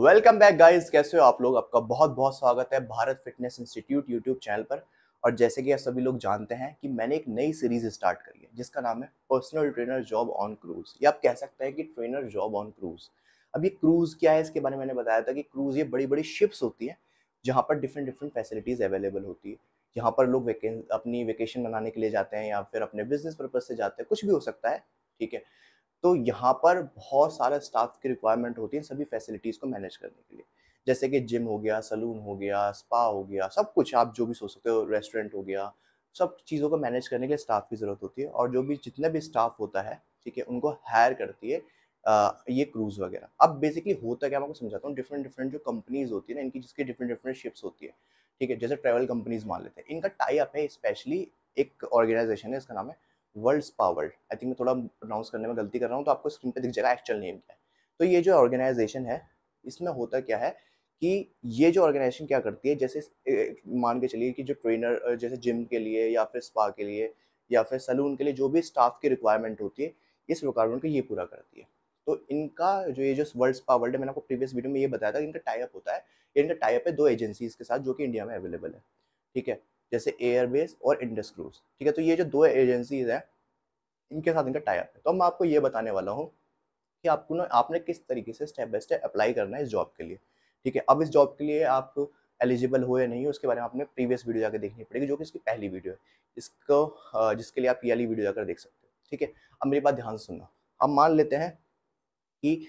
welcome back guys कैसे हो आप लोग आपका बहुत बहुत स्वागत है Bharat fitness institute YouTube channel पर और जैसे कि आप सभी लोग जानते हैं कि मैंने एक नई सीरीज स्टार्ट करी है जिसका नाम है personal trainer job on cruise या आप कह सकते हैं कि ट्रेनर जॉब ऑन क्रूज अब ये क्रूज क्या है इसके बारे में मैंने बताया था कि क्रूज ये बड़ी बड़ी शिप्स होती है जहाँ पर डिफरेंट डिफरेंट फैसिलिटीज़ अवेलेबल होती है यहाँ पर लोग अपनी वेकेशन मनाने के लिए जाते हैं या फिर अपने बिजनेस पर्पज से जाते हैं कुछ भी हो सकता है ठीक है तो यहाँ पर बहुत सारे स्टाफ की रिक्वायरमेंट होती है सभी फैसिलिटीज़ को मैनेज करने के लिए जैसे कि जिम हो गया सलून हो गया स्पा हो गया सब कुछ आप जो भी सोच सकते हो रेस्टोरेंट हो गया सब चीज़ों को मैनेज करने के लिए स्टाफ की ज़रूरत होती है और जो भी जितना भी स्टाफ होता है ठीक है उनको हायर करती है आ, ये क्रूज़ वगैरह अब बेसिकली होता क्या मैं आपको समझाता हूँ डिफरेंट डिफरेंट जो कंपनीज होती है ना इनकी जिसकी डिफरेंट डिफरेंट शिप्स होती है ठीक है जैसे ट्रैवल कंपनीज मान लेते हैं इनका टाई अप है स्पेशली एक ऑर्गेनाइजेशन है इसका नाम है वर्ल्ड्स पावर आई थिंक मैं थोड़ा अनाउंस करने में गलती कर रहा हूँ तो आपको स्क्रीन पे दिख जाएगा एक्चुअल नेम क्या है तो ये जो ऑर्गेनाइजेशन है इसमें होता क्या है कि ये जो ऑर्गेनाइजेशन क्या करती है जैसे मान के चलिए कि जो ट्रेनर जैसे जिम के लिए या फिर स्पा के लिए या फिर सलून के लिए जो भी स्टाफ की रिक्वायरमेंट होती है इस रिक्वायरमेंट को ये पूरा करती है तो इनका जो ये जो वर्ल्ड स्पा वर्ल्ड है मैंने आपको प्रीवियस वीडियो में ये बताया था कि इनका टाइप होता है इनका टाइप है दो एजेंसीज के साथ जो कि इंडिया में अवेलेबल है ठीक है जैसे एयरबेस और इंडस क्रूज ठीक है तो ये जो दो एजेंसीज हैं इनके साथ इनका टाइप है तो मैं आपको ये बताने वाला हूँ कि आपको ना आपने किस तरीके से स्टेप बाई स्टेप अप्लाई करना है इस जॉब के लिए ठीक है अब इस जॉब के लिए आप एलिजिबल हो या नहीं हो उसके बारे में आपने प्रीवियस वीडियो जाकर देखनी पड़ेगी जो कि इसकी पहली वीडियो है इसको जिसके लिए आप ये वाली वीडियो जाकर देख सकते हो ठीक है अब मेरी बात ध्यान सुनना अब मान लेते हैं कि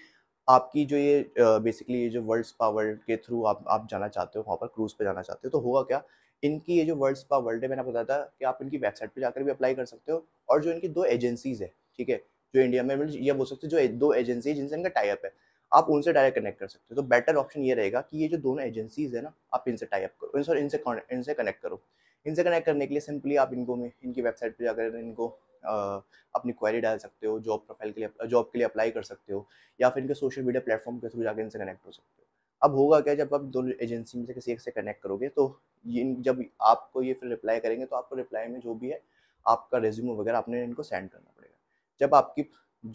आपकी जो ये बेसिकली ये जो वर्ल्ड पावर के थ्रू आप आप जाना चाहते हो वहाँ पर क्रूज़ पे जाना चाहते हो तो होगा क्या इनकी ये जो वर्ल्ड स्पा वर्ल्ड है मैंने बताया था कि आप इनकी वेबसाइट पर जाकर भी अप्लाई कर सकते हो और जो इनकी दो एजेंसीज़ है ठीक है जो इंडिया में यह बोल सकते हो जो दो एजेंसी है जिनसे इनका टाइप है आप उनसे डायरेक्ट कनेक्ट कर सकते हो तो बेटर ऑप्शन ये रहेगा कि ये जो दोनों एजेंसीज है ना आप इनसे टाइप करो इन इनसे इनसे कनेक्ट करो इनसे कनेक्ट करने के लिए सिंपली आप इनको इनकी वेबसाइट पर जाकर इनको आ, अपनी क्वेरी डाल सकते हो जॉब प्रोफाइल के लिए जॉब के लिए अप्लाई कर सकते हो या फिर इनके सोशल मीडिया प्लेटफॉर्म के थ्रू जाकर इनसे कनेक्ट हो सकते हो अब होगा क्या जब आप दोनों एजेंसी में से किसी एक से कनेक्ट करोगे तो ये जब आपको ये फिर रिप्लाई करेंगे तो आपको रिप्लाई में जो भी है आपका रेज्यूम वगैरह आपने इनको सेंड करना पड़ेगा जब आपकी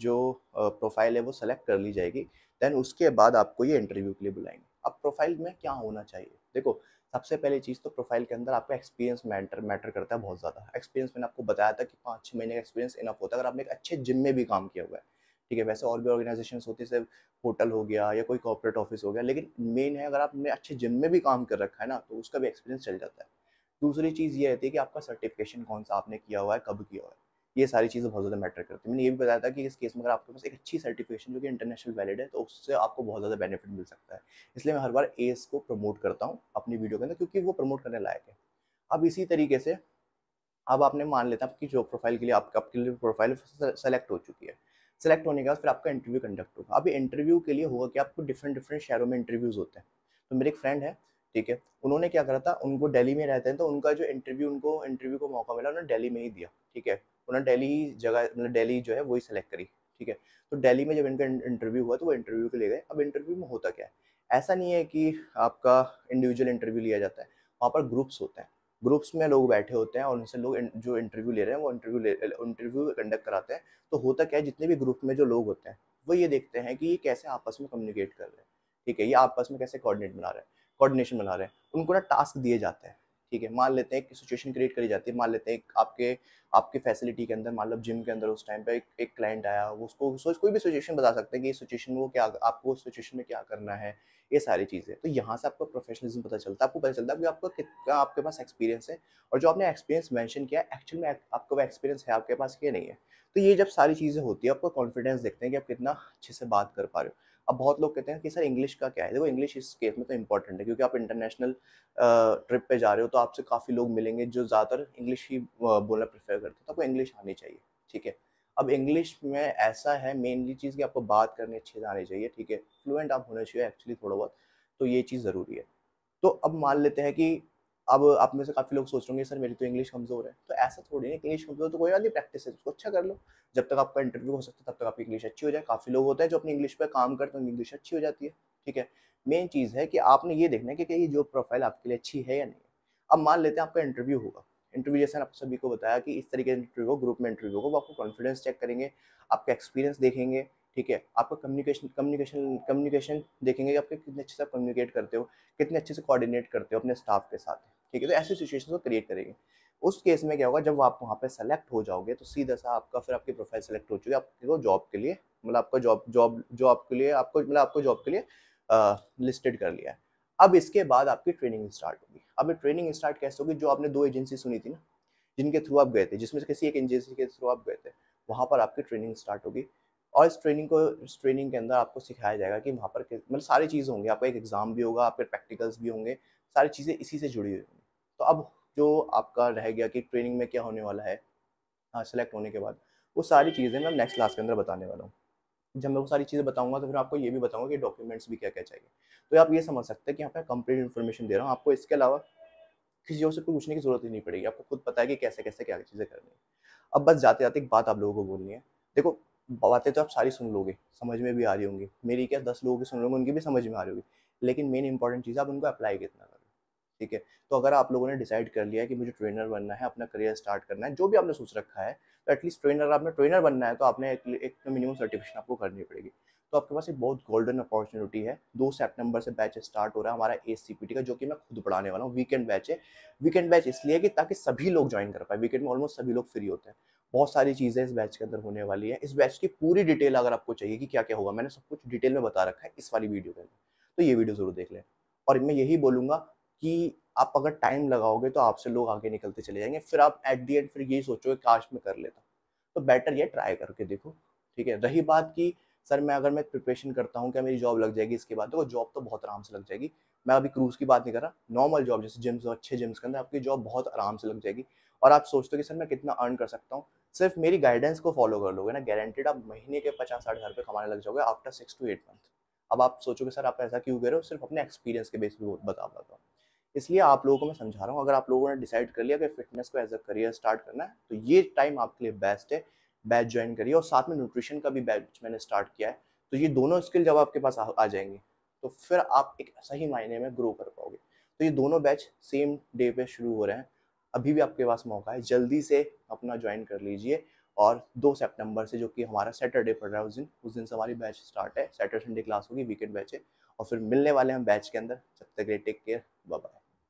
जो प्रोफाइल है वो सेलेक्ट कर ली जाएगी देन उसके बाद आपको ये इंटरव्यू के लिए बुलाएंगे अब प्रोफाइल में क्या होना चाहिए देखो सबसे पहली चीज़ तो प्रोफाइल के अंदर आपका एक्सपीरियंस मैटर मैटर करता है बहुत ज़्यादा एक्सपीरियंस मैंने आपको बताया था कि पाँच छः महीने का एक्सपीरियंस इनफ होता है अगर आपने एक अच्छे जिम में भी काम किया हुआ है ठीक है वैसे और भी ऑर्गेनाइजेशन होती है होटल हो गया या कोई कॉपरेट ऑफिस हो गया लेकिन मेन है अगर आपने अच्छे जिम में भी काम कर रखा है ना तो उसका भी एक्सपीरियंस चल जाता है दूसरी चीज़ ये रहती है कि आपका सर्टिफिकेशन कौन सा आपने किया हुआ है कब किया हुआ है ये सारी चीज़ें बहुत ज़्यादा मैटर करती है मैंने ये भी बताया था कि इस केस में अगर आपके पास एक अच्छी सर्टिफिकेशन जो कि इंटरनेशनल वैलिड है तो उससे आपको बहुत ज़्यादा बेनिफिट मिल सकता है इसलिए मैं हर बार एस को प्रमोट करता हूँ अपनी वीडियो के अंदर क्योंकि वो प्रमोट करने लायक है अब इसी तरीके से अब आपने मान लेता है आपकी जॉब प्रोफाइल के लिए आपका आपके लिए प्रोफाइल सेलेक्ट हो चुकी है सेलेक्ट होने के बाद फिर आपका इंटरव्यू कंडक्ट होगा अभी इंटरव्यू के लिए होगा कि आपको डिफरेंट डिफरेंट शहरों में इंटरव्यूज़ होते हैं तो मेरे एक फ्रेंड है ठीक है उन्होंने क्या करा था उनको डेली में रहते हैं तो उनका जो इंटरव्यू उनको इंटरव्यू को मौका मिला उन्होंने डेली में ही दिया ठीक है उन्होंने डेली ही जगह मतलब दिल्ली जो है वही सेलेक्ट करी ठीक है तो डेली में जब इनका इंटरव्यू हुआ तो वो इंटरव्यू के लिए गए अब इंटरव्यू में होता क्या है ऐसा नहीं है कि आपका इंडिविजुअल इंटरव्यू लिया जाता है वहाँ पर ग्रुप्स होते हैं ग्रुप्स में लोग बैठे होते हैं और उनसे लोग जो इंटरव्यू ले रहे हैं वो इंटरव्यू ले इंटरव्यू कंडक्ट कराते हैं तो होता क्या है जितने भी ग्रुप में जो लोग होते हैं वो ये देखते हैं कि ये कैसे आपस में कम्युनिकेट कर रहे हैं ठीक है ये आपस में कैसे कोऑर्डिनेट बना रहे हैं कोऑर्डिनेशन बना रहे हैं उनको ना टास्क दिए जाते हैं ठीक है मान लेते हैं कि सिचुएशन क्रिएट करी जाती है मान लेते हैं आपके आपके फैसिलिटी के अंदर मान लो जिम के अंदर उस टाइम पे एक, एक क्लाइंट आया वो उसको सोच कोई भी सिचुएशन बता सकते हैं कि इस सिचुएशन में वो क्या आपको उस सिचुएशन में क्या करना है ये सारी चीज़ें तो यहाँ से आपको प्रोफेशनलिज्म पता चलता है आपको पता चलता है कि आपका कितना आपके पास एक्सपीरियंस है और जो आपने एक्सपीरियंस मैंशन किया एक्चुअल में आपका वो एक्सपीरियंस है आपके पास ये नहीं है तो ये जब सारी चीज़ें होती है आपका कॉन्फिडेंस देखते हैं कि आप कितना अच्छे से बात कर पा रहे हो अब बहुत लोग कहते हैं कि सर इंग्लिश का क्या है देखो इंग्लिश इस केस में तो इंपॉर्टेंट है क्योंकि आप इंटरनेशनल ट्रिप पे जा रहे हो तो आपसे काफ़ी लोग मिलेंगे जो ज़्यादातर इंग्लिश ही बोलना प्रेफर करते हैं तो आपको इंग्लिश आनी चाहिए ठीक है अब इंग्लिश में ऐसा है मेनली चीज़ कि आपको बात करनी अच्छे से आनी चाहिए ठीक है फ्लुएंट आप होना चाहिए एक्चुअली थोड़ा बहुत तो ये चीज़ ज़रूरी है तो अब मान लेते हैं कि अब आप में से काफ़ी लोग सोच रहे होंगे सर मेरी तो इंग्लिश कमज़ोर है तो ऐसा थोड़ी नहीं इंग्लिश कमज़ोर तो कोई बात नहीं प्रैक्टिस है उसको अच्छा कर लो जब तक आपका इंटरव्यू हो सकता है तब तक आपकी इंग्लिश अच्छी हो जाए काफ़ी लोग होते हैं जो अपनी इंग्लिश पर काम करते हैं उनकी इंग्लिश अच्छी हो जाती है ठीक है मेन चीज़ है कि आपने ये देखना है कि ये जॉब प्रोफाइल आपके लिए अच्छी है या नहीं अब मान लेते हैं आपका इंटरव्यू होगा इंटरव्यू जैसे आप सभी को बताया कि इस तरीके का इंटरव्यू हो ग्रुप में इंटरव्यू होगा वो आपको कॉन्फिडेंस चेक करेंगे आपका एक्सपीरियंस देखेंगे ठीक है आपका कम्युनिकेशन कम्युनिकेशन कम्युनिकेशन देखेंगे कि आपके कितने अच्छे से कम्युनिकेट करते हो कितने अच्छे से कोऑर्डिनेट करते हो अपने स्टाफ के साथ ठीक है तो ऐसी सिचुएशन को क्रिएट करेंगे उस केस में क्या होगा जब आप वहाँ पे सेलेक्ट हो जाओगे तो सीधा सा आपका फिर आपकी प्रोफाइल सेलेक्ट हो चुकी है आपको जॉब के लिए मतलब आपका जॉब जॉब जॉब के लिए आपको मतलब आपको जॉब के लिए लिस्टेड कर लिया है अब इसके बाद आपकी ट्रेनिंग स्टार्ट होगी अब ट्रेनिंग स्टार्ट कैसे होगी जो आपने दो एजेंसी सुनी थी ना जिनके थ्रू आप गए थे जिसमें से किसी एक एजेंसी के थ्रू आप गए थे वहाँ पर आपकी ट्रेनिंग स्टार्ट होगी और इस ट्रेनिंग को इस ट्रेनिंग के अंदर आपको सिखाया जाएगा कि वहाँ पर मतलब सारी चीज़ होंगी आपका एक एग्ज़ाम भी होगा आपके प्रैक्टिकल्स भी होंगे सारी चीज़ें इसी से जुड़ी हुई होंगी तो अब जो आपका रह गया कि ट्रेनिंग में क्या होने वाला है सेलेक्ट हाँ, होने के बाद वो सारी चीज़ें मैं नेक्स्ट क्लास के अंदर बताने वाला हूँ जब मैं वो सारी चीज़ें बताऊंगा तो फिर आपको ये भी बताऊंगा कि डॉक्यूमेंट्स भी क्या क्या चाहिए तो आप ये समझ सकते हैं कि यहाँ पर कंप्लीट इन्फॉर्मेशन दे रहा हूँ आपको इसके अलावा किसी और से पूछने की जरूरत ही नहीं पड़ेगी आपको खुद पता है कि कैसे कैसे क्या चीज़ें करनी है अब बस जाते जाते एक बात आप लोगों को बोलनी है देखो बातें तो आप सारी सुन लोगे समझ में भी आ रही होंगी मेरी क्या दस लोगों की सुन लोगे उनकी भी समझ में आ रही होगी लेकिन मेन इंपॉर्टेंट चीज़ आप उनको अप्लाई कितना करो ठीक है तो अगर आप लोगों ने डिसाइड कर लिया है कि मुझे ट्रेनर बनना है अपना करियर स्टार्ट करना है जो भी आपने सोच रखा है तो एटलीस्ट ट्रेनर आपने ट्रेनर बनना है तो आपने एक, एक तो मिनिमम सर्टिफिकेशन आपको करनी पड़ेगी तो आपके पास एक बहुत गोल्डन अपॉर्चुनिटी है दो सेप्टेम्बर से बैच स्टार्ट हो रहा है हमारा ए का जो कि मैं खुद पढ़ाने वाला हूँ वीकेंड बैच है वीकेंड बैच इसलिए कि ताकि सभी लोग ज्वाइन कर पाए वीकेंड में ऑलमोस्ट सभी लोग फ्री होते हैं बहुत सारी चीज़ें इस बैच के अंदर होने वाली है इस बैच की पूरी डिटेल अगर आपको चाहिए कि क्या क्या होगा मैंने सब कुछ डिटेल में बता रखा है इस वाली वीडियो के अंदर तो ये वीडियो ज़रूर देख लें और मैं यही बोलूंगा कि आप अगर टाइम लगाओगे तो आपसे लोग आगे निकलते चले जाएंगे फिर आप एट दी एंड फिर यही सोचोगे काश में कर लेता तो बेटर ये ट्राई करके देखो ठीक है रही बात की सर मैं अगर मैं प्रिपरेशन करता हूँ क्या मेरी जॉब लग जाएगी इसके बाद देखो जॉब तो बहुत आराम से लग जाएगी मैं अभी क्रूज़ की बात नहीं कर रहा नॉर्मल जॉब जैसे जिम्स अच्छे जिम्स के अंदर आपकी जॉब बहुत आराम से लग जाएगी और आप सोचते हो कि सर मैं कितना अर्न कर सकता हूँ सिर्फ मेरी गाइडेंस को फॉलो कर लोगे ना गारंटेड आप महीने के पचास साठ हज़ार रुपये कमाने लग जाओगे after six to eight month अब आप सोचोगे सर आप ऐसा क्यों कह रहे हो सिर्फ अपने एक्सपीरियंस के बेस पे बता हूँ इसलिए आप लोगों को मैं समझा रहा हूँ अगर आप लोगों ने डिसाइड कर लिया कि फिटनेस को एज अ करियर स्टार्ट करना है तो ये टाइम आपके लिए बेस्ट है बैच ज्वाइन करिए और साथ में न्यूट्रिशन का भी बैच मैंने स्टार्ट किया है तो ये दोनों स्किल जब आपके पास आ, आ जाएंगे तो फिर आप एक सही मायने में ग्रो कर पाओगे तो ये दोनों बैच सेम डे पे शुरू हो रहे हैं अभी भी आपके पास मौका है जल्दी से अपना ज्वाइन कर लीजिए और दो सितंबर से जो कि हमारा सैटरडे पड़ रहा है उस दिन उस दिन से हमारी बैच स्टार्ट है सैटरडे संडे क्लास होगी वीकेंड बैच है और फिर मिलने वाले हम बैच के अंदर जब तक टेक केयर बाय